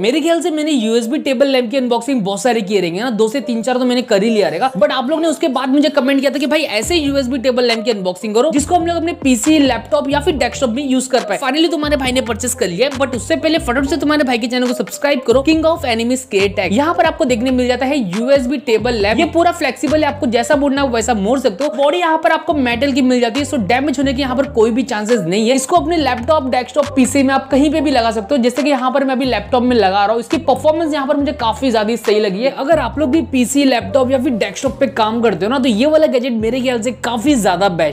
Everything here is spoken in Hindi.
मेरे ख्याल से मैंने यूएसबी टेबल लैम्प की अनबॉक्सिंग बहुत सारी की रहेंगे ना दो से तीन चार तो मैंने कर ही लिया रहेगा बट आप लोग ने उसके बाद मुझे कमेंट किया था कि भाई ऐसे यूएसबी टेबल लैम्प की अनबॉक्सिंग करो जिसको हम लोग अपने पीसी लैपटॉप या फिर डेस्कटॉप में यूज कर पाए फाइनली तुम्हारे भाई ने परचेस कर लिया बट उससे पहले फटोट से तुम्हारे भाई के चैनल को सब्सक्राइब करो किंग ऑफ एनिमीज के है यहाँ पर आपको देखने मिल जाता है यूएसबी टेबल लैम्प ये पूरा फ्लेक्सीबल है आपको जैसा मोड़ना वैसा मोड़ सकते हो बॉडी यहाँ पर आपको मेटल की मिल जाती है सो डैमेज होने की यहाँ पर कोई भी चांसेस नहीं है इसको अपने लैपटॉप डेस्कटॉप पीसी में आप कहीं पे भी लगा सकते हो जैसे कि यहाँ पर मैं अभी लैपटॉप में लगा रहा हूँ इसकी परफॉर्मेंस यहाँ पर मुझे काफी ज्यादा सही लगी है अगर आप लोग भी पीसी लैपटॉप या फिर डेस्कटॉप पे काम करते हो ना तो ये वाला गैजेट मेरे ख्याल से काफी ज्यादा बेस्ट